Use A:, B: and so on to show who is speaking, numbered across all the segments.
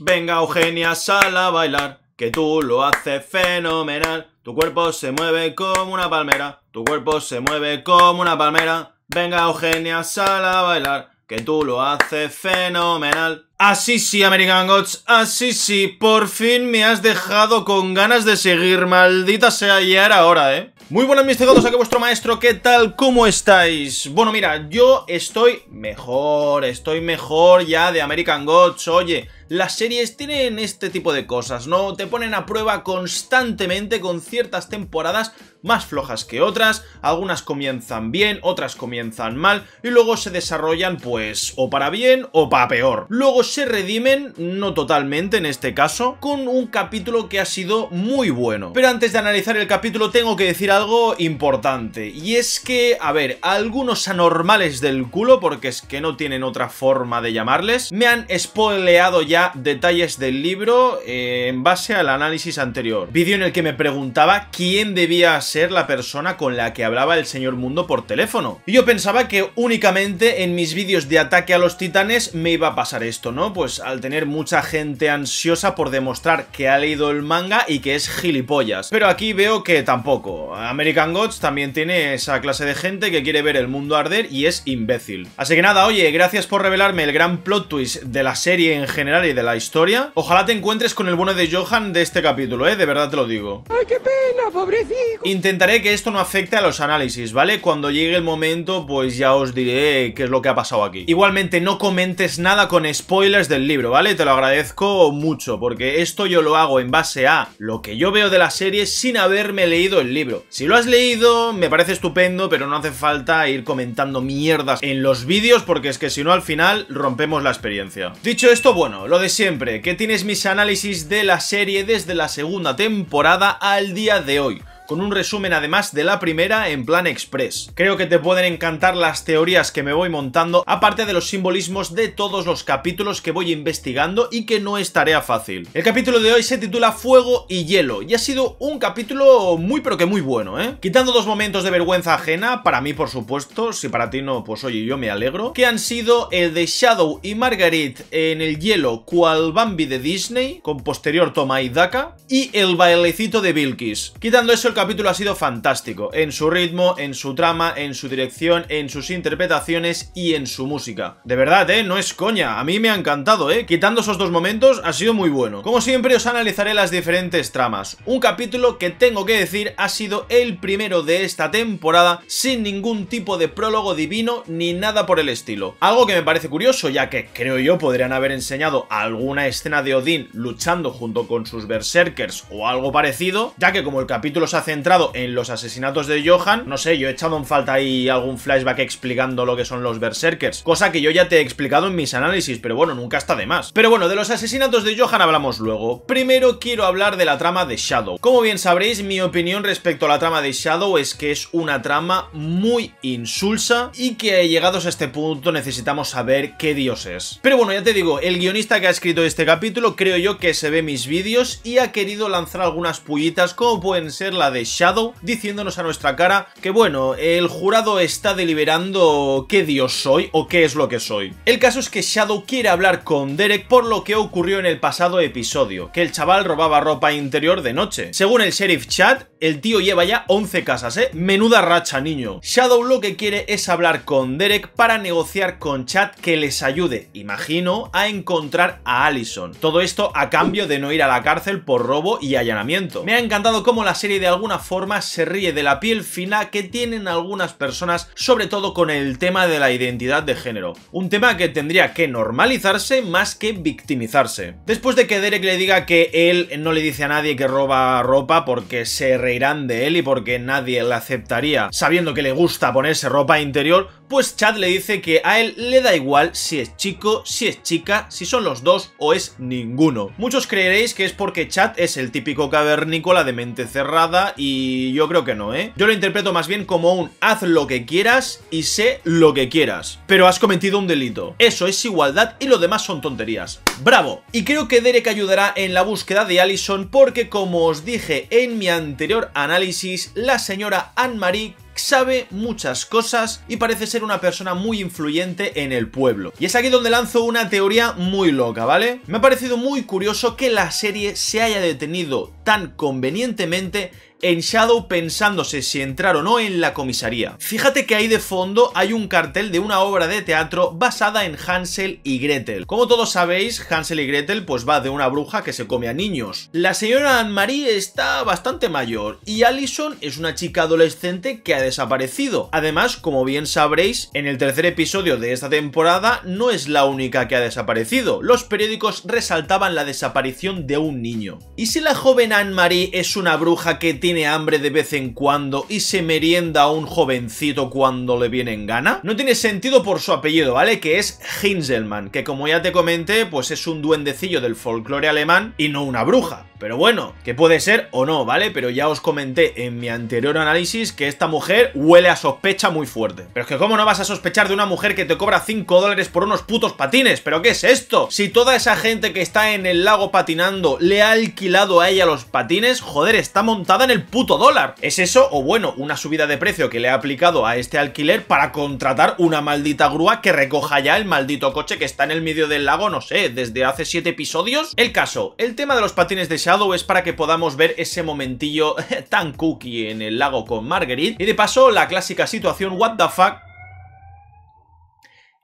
A: Venga Eugenia, sal a bailar, que tú lo haces fenomenal. Tu cuerpo se mueve como una palmera, tu cuerpo se mueve como una palmera. Venga Eugenia, sal a bailar, que tú lo haces fenomenal. Así sí, American Gods, así sí, por fin me has dejado con ganas de seguir, maldita sea, ya era ¿eh? Muy buenas mis cegados, aquí vuestro maestro, ¿qué tal? ¿Cómo estáis? Bueno, mira, yo estoy mejor, estoy mejor ya de American Gods, oye las series tienen este tipo de cosas, ¿no? Te ponen a prueba constantemente con ciertas temporadas más flojas que otras, algunas comienzan bien, otras comienzan mal, y luego se desarrollan pues o para bien o para peor. Luego se redimen, no totalmente en este caso, con un capítulo que ha sido muy bueno. Pero antes de analizar el capítulo tengo que decir algo importante, y es que, a ver, algunos anormales del culo, porque es que no tienen otra forma de llamarles, me han spoileado ya detalles del libro eh, en base al análisis anterior. Vídeo en el que me preguntaba quién debía ser la persona con la que hablaba el señor Mundo por teléfono. Y yo pensaba que únicamente en mis vídeos de ataque a los titanes me iba a pasar esto, ¿no? Pues al tener mucha gente ansiosa por demostrar que ha leído el manga y que es gilipollas. Pero aquí veo que tampoco. American Gods también tiene esa clase de gente que quiere ver el mundo arder y es imbécil. Así que nada, oye, gracias por revelarme el gran plot twist de la serie en general y de la historia. Ojalá te encuentres con el bueno de Johan de este capítulo, ¿eh? De verdad te lo digo. ¡Ay, qué pena, pobrecito! Intentaré que esto no afecte a los análisis, ¿vale? Cuando llegue el momento, pues ya os diré qué es lo que ha pasado aquí. Igualmente, no comentes nada con spoilers del libro, ¿vale? Te lo agradezco mucho, porque esto yo lo hago en base a lo que yo veo de la serie sin haberme leído el libro. Si lo has leído, me parece estupendo, pero no hace falta ir comentando mierdas en los vídeos, porque es que si no, al final rompemos la experiencia. Dicho esto, bueno, de siempre, que tienes mis análisis de la serie desde la segunda temporada al día de hoy con un resumen además de la primera en plan express. Creo que te pueden encantar las teorías que me voy montando, aparte de los simbolismos de todos los capítulos que voy investigando y que no es tarea fácil. El capítulo de hoy se titula Fuego y Hielo y ha sido un capítulo muy pero que muy bueno, ¿eh? Quitando dos momentos de vergüenza ajena, para mí por supuesto, si para ti no, pues oye, yo me alegro, que han sido el de Shadow y Marguerite en el hielo cual Bambi de Disney, con posterior toma y daca, y el bailecito de Bilkis. Quitando eso, capítulo ha sido fantástico, en su ritmo, en su trama, en su dirección, en sus interpretaciones y en su música. De verdad, ¿eh? No es coña, a mí me ha encantado, ¿eh? Quitando esos dos momentos, ha sido muy bueno. Como siempre, os analizaré las diferentes tramas. Un capítulo que tengo que decir ha sido el primero de esta temporada sin ningún tipo de prólogo divino ni nada por el estilo. Algo que me parece curioso, ya que creo yo podrían haber enseñado alguna escena de Odín luchando junto con sus berserkers o algo parecido, ya que como el capítulo se hace centrado en los asesinatos de Johan. No sé, yo he echado en falta ahí algún flashback explicando lo que son los Berserkers, cosa que yo ya te he explicado en mis análisis, pero bueno, nunca está de más. Pero bueno, de los asesinatos de Johan hablamos luego. Primero quiero hablar de la trama de Shadow. Como bien sabréis, mi opinión respecto a la trama de Shadow es que es una trama muy insulsa y que llegados a este punto necesitamos saber qué dios es. Pero bueno, ya te digo, el guionista que ha escrito este capítulo creo yo que se ve mis vídeos y ha querido lanzar algunas pullitas como pueden ser la de Shadow diciéndonos a nuestra cara que bueno, el jurado está deliberando qué dios soy o qué es lo que soy. El caso es que Shadow quiere hablar con Derek por lo que ocurrió en el pasado episodio, que el chaval robaba ropa interior de noche. Según el sheriff Chad, el tío lleva ya 11 casas, ¿eh? Menuda racha, niño. Shadow lo que quiere es hablar con Derek para negociar con Chad que les ayude, imagino, a encontrar a Allison. Todo esto a cambio de no ir a la cárcel por robo y allanamiento. Me ha encantado cómo la serie de forma se ríe de la piel fina que tienen algunas personas, sobre todo con el tema de la identidad de género. Un tema que tendría que normalizarse más que victimizarse. Después de que Derek le diga que él no le dice a nadie que roba ropa porque se reirán de él y porque nadie la aceptaría, sabiendo que le gusta ponerse ropa interior, pues Chad le dice que a él le da igual si es chico, si es chica, si son los dos o es ninguno. Muchos creeréis que es porque Chad es el típico cavernícola de mente cerrada y yo creo que no, ¿eh? Yo lo interpreto más bien como un haz lo que quieras y sé lo que quieras, pero has cometido un delito. Eso es igualdad y lo demás son tonterías. ¡Bravo! Y creo que Derek ayudará en la búsqueda de Allison porque, como os dije en mi anterior análisis, la señora Anne-Marie sabe muchas cosas y parece ser una persona muy influyente en el pueblo. Y es aquí donde lanzo una teoría muy loca, ¿vale? Me ha parecido muy curioso que la serie se haya detenido tan convenientemente en Shadow pensándose si entrar o no en la comisaría. Fíjate que ahí de fondo hay un cartel de una obra de teatro basada en Hansel y Gretel. Como todos sabéis, Hansel y Gretel pues va de una bruja que se come a niños. La señora Anne-Marie está bastante mayor y Allison es una chica adolescente que desaparecido. Además, como bien sabréis, en el tercer episodio de esta temporada no es la única que ha desaparecido. Los periódicos resaltaban la desaparición de un niño. ¿Y si la joven Anne-Marie es una bruja que tiene hambre de vez en cuando y se merienda a un jovencito cuando le viene en gana? No tiene sentido por su apellido, ¿vale? Que es Hinselmann, que como ya te comenté, pues es un duendecillo del folclore alemán y no una bruja. Pero bueno, que puede ser o no, ¿vale? Pero ya os comenté en mi anterior análisis que esta mujer huele a sospecha muy fuerte. Pero es que cómo no vas a sospechar de una mujer que te cobra 5 dólares por unos putos patines. ¿Pero qué es esto? Si toda esa gente que está en el lago patinando le ha alquilado a ella los patines, joder, está montada en el puto dólar. ¿Es eso o bueno, una subida de precio que le ha aplicado a este alquiler para contratar una maldita grúa que recoja ya el maldito coche que está en el medio del lago, no sé, desde hace 7 episodios? El caso, el tema de los patines de Shadow es para que podamos ver ese momentillo tan cookie en el lago con Marguerite. Y de paso, la clásica situación what the fuck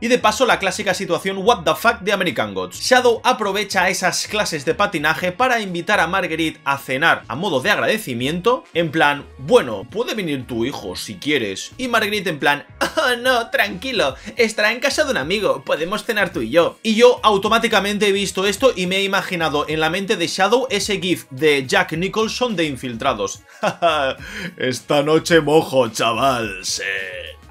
A: y de paso la clásica situación what the fuck de American Gods. Shadow aprovecha esas clases de patinaje para invitar a Marguerite a cenar a modo de agradecimiento, en plan, bueno, puede venir tu hijo si quieres. Y Marguerite en plan, oh no, tranquilo, estará en casa de un amigo, podemos cenar tú y yo. Y yo automáticamente he visto esto y me he imaginado en la mente de Shadow ese gif de Jack Nicholson de Infiltrados. Esta noche mojo, chaval,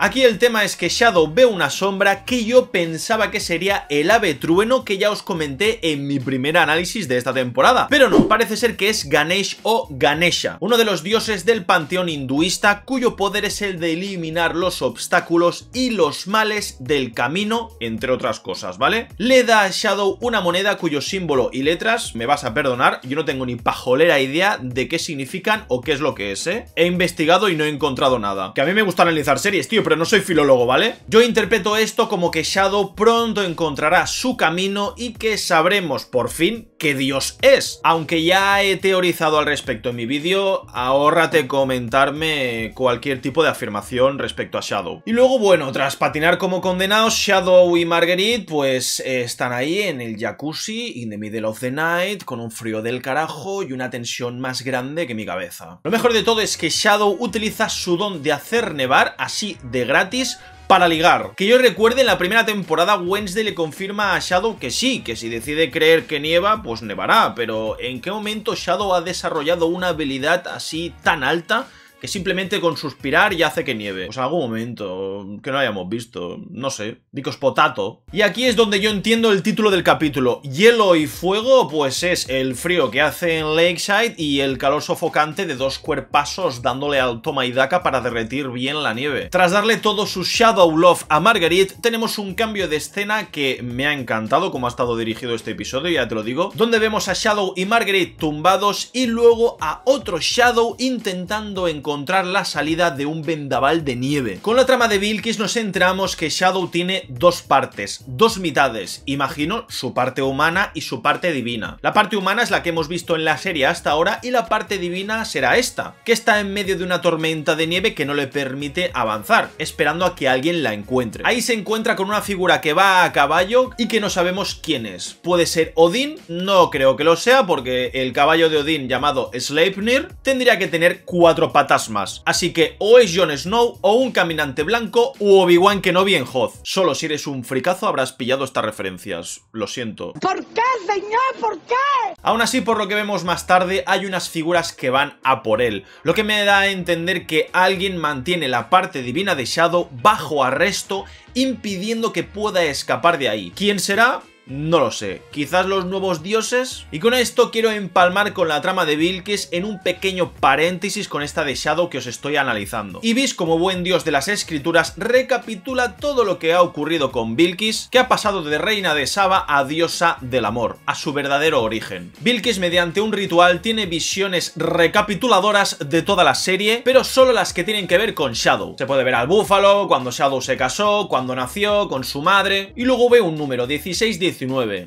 A: Aquí el tema es que Shadow ve una sombra que yo pensaba que sería el ave trueno que ya os comenté en mi primer análisis de esta temporada. Pero no, parece ser que es Ganesh o Ganesha, uno de los dioses del panteón hinduista cuyo poder es el de eliminar los obstáculos y los males del camino, entre otras cosas, ¿vale? Le da a Shadow una moneda cuyo símbolo y letras, me vas a perdonar, yo no tengo ni pajolera idea de qué significan o qué es lo que es, ¿eh? He investigado y no he encontrado nada. Que a mí me gusta analizar series, tío, no soy filólogo, ¿vale? Yo interpreto esto como que Shadow pronto encontrará su camino y que sabremos por fin que Dios es. Aunque ya he teorizado al respecto en mi vídeo, ahórrate comentarme cualquier tipo de afirmación respecto a Shadow. Y luego, bueno, tras patinar como condenados, Shadow y Marguerite pues están ahí en el jacuzzi in the middle of the night con un frío del carajo y una tensión más grande que mi cabeza. Lo mejor de todo es que Shadow utiliza su don de hacer nevar así de gratis para ligar. Que yo recuerde, en la primera temporada Wednesday le confirma a Shadow que sí, que si decide creer que nieva, pues nevará, pero ¿en qué momento Shadow ha desarrollado una habilidad así tan alta que simplemente con suspirar ya hace que nieve. Pues en algún momento, que no hayamos visto, no sé, Dicos Potato. Y aquí es donde yo entiendo el título del capítulo. Hielo y fuego, pues es el frío que hace en Lakeside y el calor sofocante de dos cuerpazos dándole al toma y daca para derretir bien la nieve. Tras darle todo su Shadow Love a Marguerite, tenemos un cambio de escena que me ha encantado como ha estado dirigido este episodio, ya te lo digo, donde vemos a Shadow y Marguerite tumbados y luego a otro Shadow intentando encontrar encontrar la salida de un vendaval de nieve. Con la trama de Vilkis nos enteramos que Shadow tiene dos partes, dos mitades, imagino su parte humana y su parte divina. La parte humana es la que hemos visto en la serie hasta ahora y la parte divina será esta, que está en medio de una tormenta de nieve que no le permite avanzar, esperando a que alguien la encuentre. Ahí se encuentra con una figura que va a caballo y que no sabemos quién es. Puede ser Odín, no creo que lo sea porque el caballo de Odín llamado Sleipnir tendría que tener cuatro patas Así que o es Jon Snow, o un caminante blanco, u Obi-Wan que no en Hoth. Solo si eres un fricazo habrás pillado estas referencias. Lo siento. ¿Por qué, señor? ¿Por qué? Aún así, por lo que vemos más tarde, hay unas figuras que van a por él. Lo que me da a entender que alguien mantiene la parte divina de Shadow bajo arresto, impidiendo que pueda escapar de ahí. ¿Quién será? No lo sé, quizás los nuevos dioses. Y con esto quiero empalmar con la trama de Vilkis en un pequeño paréntesis con esta de Shadow que os estoy analizando. Y Ibis, como buen dios de las escrituras, recapitula todo lo que ha ocurrido con Vilkis, que ha pasado de reina de Saba a diosa del amor, a su verdadero origen. Vilkis, mediante un ritual, tiene visiones recapituladoras de toda la serie, pero solo las que tienen que ver con Shadow. Se puede ver al búfalo, cuando Shadow se casó, cuando nació, con su madre, y luego ve un número 16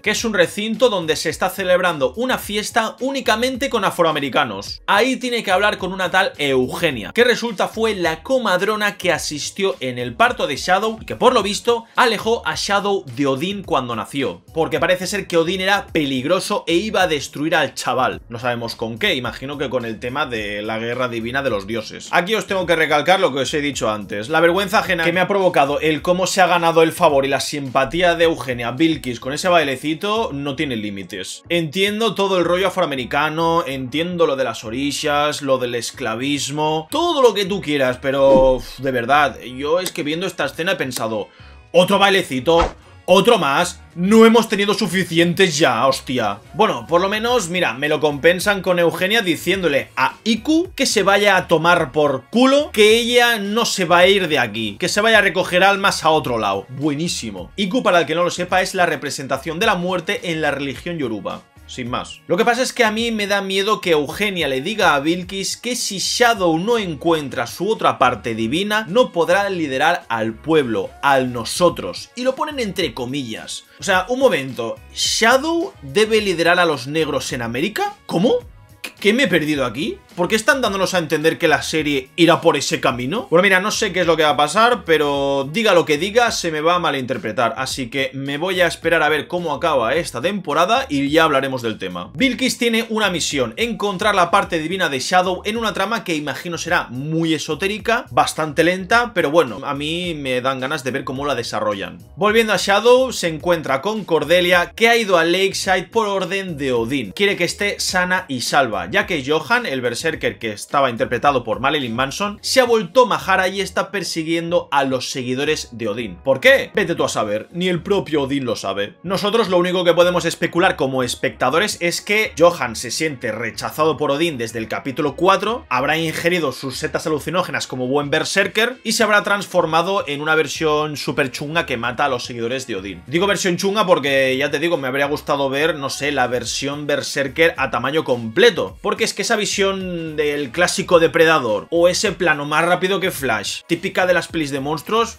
A: que es un recinto donde se está celebrando una fiesta únicamente con afroamericanos. Ahí tiene que hablar con una tal Eugenia, que resulta fue la comadrona que asistió en el parto de Shadow y que por lo visto alejó a Shadow de Odín cuando nació, porque parece ser que Odín era peligroso e iba a destruir al chaval. No sabemos con qué, imagino que con el tema de la guerra divina de los dioses. Aquí os tengo que recalcar lo que os he dicho antes, la vergüenza ajena que me ha provocado el cómo se ha ganado el favor y la simpatía de Eugenia bilkis con ese bailecito no tiene límites. Entiendo todo el rollo afroamericano, entiendo lo de las orillas, lo del esclavismo, todo lo que tú quieras, pero de verdad, yo es que viendo esta escena he pensado, otro bailecito, ¿Otro más? No hemos tenido suficientes ya, hostia. Bueno, por lo menos, mira, me lo compensan con Eugenia diciéndole a Iku que se vaya a tomar por culo, que ella no se va a ir de aquí, que se vaya a recoger almas a otro lado. Buenísimo. Iku, para el que no lo sepa, es la representación de la muerte en la religión yoruba sin más. Lo que pasa es que a mí me da miedo que Eugenia le diga a Vilkis que si Shadow no encuentra su otra parte divina, no podrá liderar al pueblo, al nosotros, y lo ponen entre comillas. O sea, un momento, ¿Shadow debe liderar a los negros en América? ¿Cómo? ¿Qué me he perdido aquí? ¿Por qué están dándonos a entender que la serie irá por ese camino? Bueno, mira, no sé qué es lo que va a pasar, pero diga lo que diga, se me va a malinterpretar. Así que me voy a esperar a ver cómo acaba esta temporada y ya hablaremos del tema. Bilkis tiene una misión, encontrar la parte divina de Shadow en una trama que imagino será muy esotérica, bastante lenta, pero bueno, a mí me dan ganas de ver cómo la desarrollan. Volviendo a Shadow, se encuentra con Cordelia, que ha ido a Lakeside por orden de Odín. Quiere que esté sana y salva, ya que Johan, el versículo que estaba interpretado por Marilyn Manson, se ha vuelto Mahara y está persiguiendo a los seguidores de Odín. ¿Por qué? Vete tú a saber, ni el propio Odín lo sabe. Nosotros lo único que podemos especular como espectadores es que Johan se siente rechazado por Odín desde el capítulo 4, habrá ingerido sus setas alucinógenas como buen Berserker y se habrá transformado en una versión super chunga que mata a los seguidores de Odín. Digo versión chunga porque, ya te digo, me habría gustado ver, no sé, la versión Berserker a tamaño completo, porque es que esa visión del clásico depredador o ese plano más rápido que Flash, típica de las pelis de monstruos,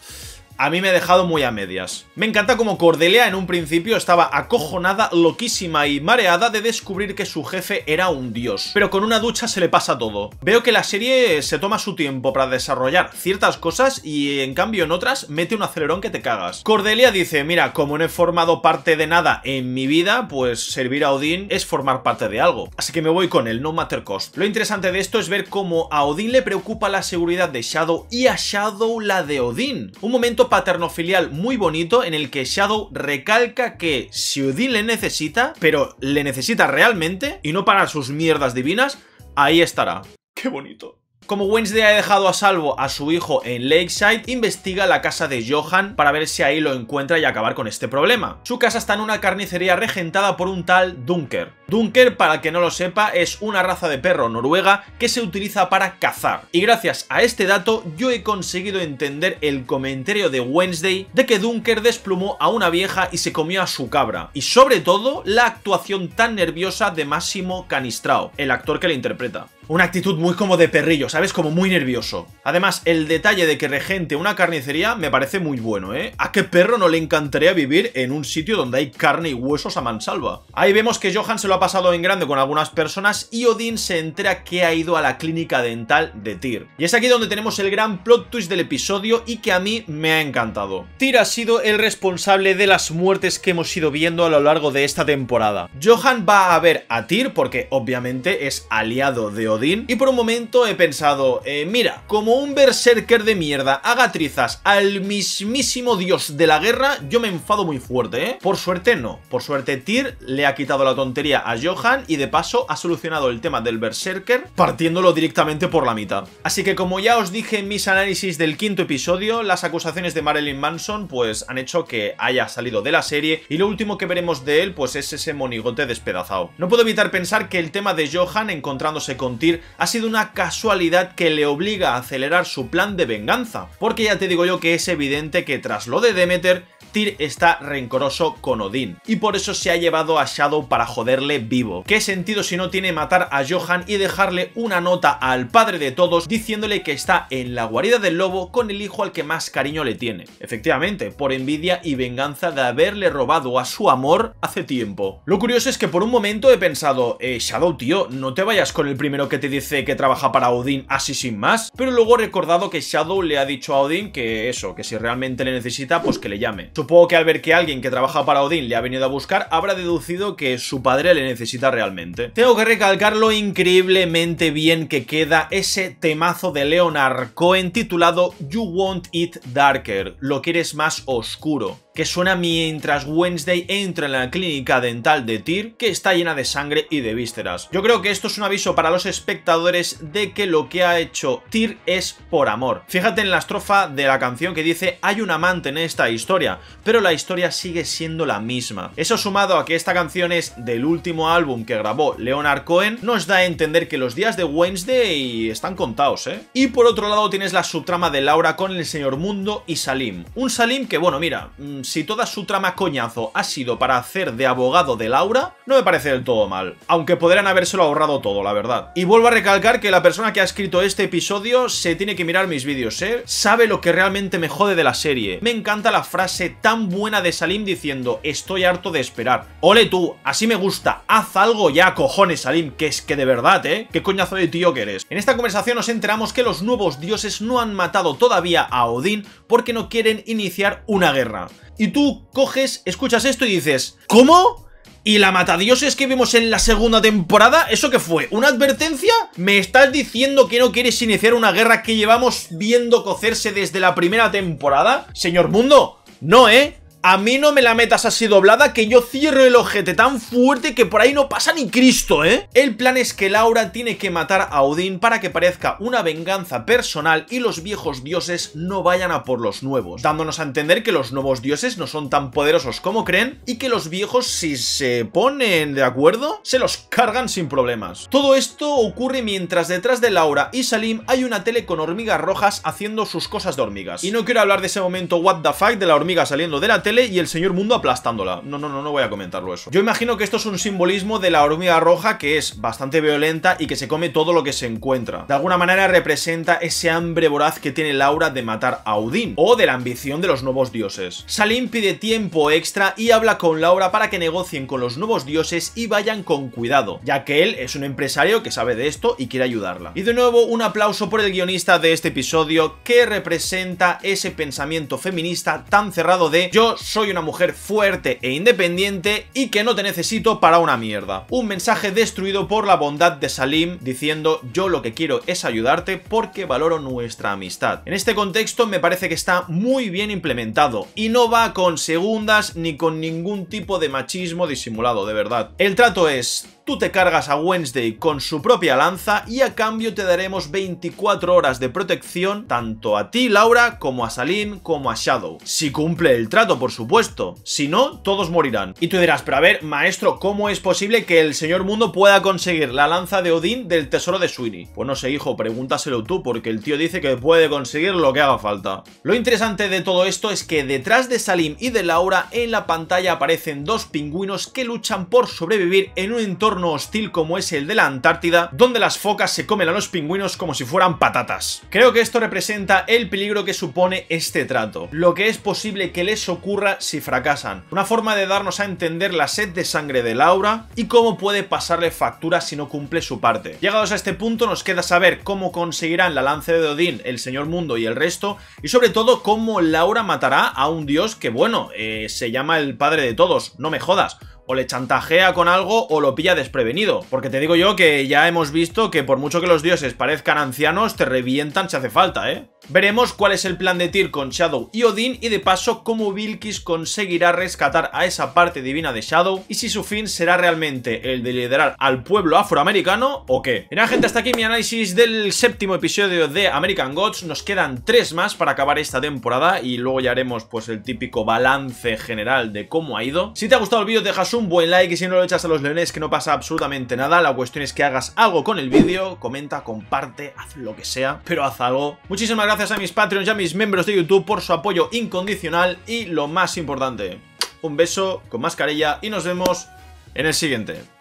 A: a mí me ha dejado muy a medias. Me encanta como Cordelia en un principio estaba acojonada, loquísima y mareada de descubrir que su jefe era un dios, pero con una ducha se le pasa todo. Veo que la serie se toma su tiempo para desarrollar ciertas cosas y en cambio en otras mete un acelerón que te cagas. Cordelia dice, mira, como no he formado parte de nada en mi vida, pues servir a Odín es formar parte de algo. Así que me voy con el no matter cost. Lo interesante de esto es ver cómo a Odín le preocupa la seguridad de Shadow y a Shadow la de Odín. Un momento paterno muy bonito en el que Shadow recalca que si Udin le necesita, pero le necesita realmente, y no para sus mierdas divinas, ahí estará. ¡Qué bonito! Como Wednesday ha dejado a salvo a su hijo en Lakeside, investiga la casa de Johan para ver si ahí lo encuentra y acabar con este problema. Su casa está en una carnicería regentada por un tal Dunker, Dunker, para que no lo sepa, es una raza de perro noruega que se utiliza para cazar. Y gracias a este dato yo he conseguido entender el comentario de Wednesday de que Dunker desplumó a una vieja y se comió a su cabra. Y sobre todo, la actuación tan nerviosa de Máximo Canistrao, el actor que le interpreta. Una actitud muy como de perrillo, ¿sabes? Como muy nervioso. Además, el detalle de que regente una carnicería me parece muy bueno, ¿eh? ¿A qué perro no le encantaría vivir en un sitio donde hay carne y huesos a mansalva? Ahí vemos que Johan se lo ha pasado en grande con algunas personas y Odín se entera que ha ido a la clínica dental de Tyr. Y es aquí donde tenemos el gran plot twist del episodio y que a mí me ha encantado. Tyr ha sido el responsable de las muertes que hemos ido viendo a lo largo de esta temporada. Johan va a ver a Tyr porque obviamente es aliado de Odín y por un momento he pensado, eh, mira, como un berserker de mierda haga trizas al mismísimo dios de la guerra, yo me enfado muy fuerte, ¿eh? Por suerte no, por suerte Tyr le ha quitado la tontería a Johan y de paso ha solucionado el tema del Berserker partiéndolo directamente por la mitad. Así que como ya os dije en mis análisis del quinto episodio, las acusaciones de Marilyn Manson pues han hecho que haya salido de la serie y lo último que veremos de él pues es ese monigote despedazado. No puedo evitar pensar que el tema de Johan encontrándose con Tyr ha sido una casualidad que le obliga a acelerar su plan de venganza, porque ya te digo yo que es evidente que tras lo de Demeter Tyr está rencoroso con Odin y por eso se ha llevado a Shadow para joderle vivo. ¿Qué sentido si no tiene matar a Johan y dejarle una nota al padre de todos diciéndole que está en la guarida del lobo con el hijo al que más cariño le tiene? Efectivamente, por envidia y venganza de haberle robado a su amor hace tiempo. Lo curioso es que por un momento he pensado, eh, Shadow tío, no te vayas con el primero que te dice que trabaja para Odín así sin más, pero luego he recordado que Shadow le ha dicho a Odin que eso, que si realmente le necesita, pues que le llame. Supongo que al ver que alguien que trabaja para Odín le ha venido a buscar, habrá deducido que su padre le necesita realmente. Tengo que recalcar lo increíblemente bien que queda ese temazo de Leonard Cohen titulado You Want It Darker, lo quieres más oscuro que suena mientras Wednesday entra en la clínica dental de Tyr, que está llena de sangre y de vísceras. Yo creo que esto es un aviso para los espectadores de que lo que ha hecho Tyr es por amor. Fíjate en la estrofa de la canción que dice hay un amante en esta historia, pero la historia sigue siendo la misma. Eso sumado a que esta canción es del último álbum que grabó Leonard Cohen, nos da a entender que los días de Wednesday están contados, ¿eh? Y por otro lado tienes la subtrama de Laura con el señor Mundo y Salim. Un Salim que, bueno, mira, mm, si toda su trama coñazo ha sido para hacer de abogado de Laura, no me parece del todo mal. Aunque podrían habérselo ahorrado todo, la verdad. Y vuelvo a recalcar que la persona que ha escrito este episodio se tiene que mirar mis vídeos, ¿eh? Sabe lo que realmente me jode de la serie. Me encanta la frase tan buena de Salim diciendo, estoy harto de esperar. Ole tú, así me gusta, haz algo ya, cojones Salim, que es que de verdad, ¿eh? Qué coñazo de tío que eres. En esta conversación nos enteramos que los nuevos dioses no han matado todavía a Odín porque no quieren iniciar una guerra y tú coges, escuchas esto y dices, ¿cómo? ¿Y la matadioses que vimos en la segunda temporada? ¿Eso qué fue? ¿Una advertencia? ¿Me estás diciendo que no quieres iniciar una guerra que llevamos viendo cocerse desde la primera temporada? Señor Mundo, no, ¿eh? A mí no me la metas así doblada que yo cierro el ojete tan fuerte que por ahí no pasa ni Cristo, ¿eh? El plan es que Laura tiene que matar a Odín para que parezca una venganza personal y los viejos dioses no vayan a por los nuevos, dándonos a entender que los nuevos dioses no son tan poderosos como creen y que los viejos si se ponen de acuerdo se los cargan sin problemas. Todo esto ocurre mientras detrás de Laura y Salim hay una tele con hormigas rojas haciendo sus cosas de hormigas. Y no quiero hablar de ese momento what the fuck de la hormiga saliendo de la tele y el señor mundo aplastándola. No, no, no, no voy a comentarlo eso. Yo imagino que esto es un simbolismo de la hormiga roja que es bastante violenta y que se come todo lo que se encuentra. De alguna manera representa ese hambre voraz que tiene Laura de matar a Odín o de la ambición de los nuevos dioses. Salim pide tiempo extra y habla con Laura para que negocien con los nuevos dioses y vayan con cuidado, ya que él es un empresario que sabe de esto y quiere ayudarla. Y de nuevo un aplauso por el guionista de este episodio que representa ese pensamiento feminista tan cerrado de yo soy una mujer fuerte e independiente y que no te necesito para una mierda. Un mensaje destruido por la bondad de Salim diciendo yo lo que quiero es ayudarte porque valoro nuestra amistad. En este contexto me parece que está muy bien implementado y no va con segundas ni con ningún tipo de machismo disimulado, de verdad. El trato es tú te cargas a Wednesday con su propia lanza y a cambio te daremos 24 horas de protección tanto a ti, Laura, como a Salim, como a Shadow. Si cumple el trato, por supuesto. Si no, todos morirán. Y tú dirás, pero a ver, maestro, ¿cómo es posible que el señor mundo pueda conseguir la lanza de Odín del tesoro de Sweeney? Pues no sé, hijo, pregúntaselo tú, porque el tío dice que puede conseguir lo que haga falta. Lo interesante de todo esto es que detrás de Salim y de Laura, en la pantalla aparecen dos pingüinos que luchan por sobrevivir en un entorno hostil como es el de la Antártida, donde las focas se comen a los pingüinos como si fueran patatas. Creo que esto representa el peligro que supone este trato, lo que es posible que les ocurra si fracasan. Una forma de darnos a entender la sed de sangre de Laura y cómo puede pasarle factura si no cumple su parte. Llegados a este punto nos queda saber cómo conseguirán la lanza de Odín, el señor mundo y el resto y sobre todo cómo Laura matará a un dios que bueno, eh, se llama el padre de todos, no me jodas o le chantajea con algo o lo pilla desprevenido. Porque te digo yo que ya hemos visto que por mucho que los dioses parezcan ancianos, te revientan si hace falta, ¿eh? Veremos cuál es el plan de Tyr con Shadow y Odín y de paso cómo Vilkis conseguirá rescatar a esa parte divina de Shadow y si su fin será realmente el de liderar al pueblo afroamericano o qué. nada gente, hasta aquí mi análisis del séptimo episodio de American Gods. Nos quedan tres más para acabar esta temporada y luego ya haremos pues el típico balance general de cómo ha ido. Si te ha gustado el vídeo deja un buen like y si no lo echas a los leones que no pasa absolutamente nada. La cuestión es que hagas algo con el vídeo, comenta, comparte, haz lo que sea, pero haz algo. Muchísimas gracias a mis Patreons y a mis miembros de YouTube por su apoyo incondicional y lo más importante, un beso con mascarilla y nos vemos en el siguiente.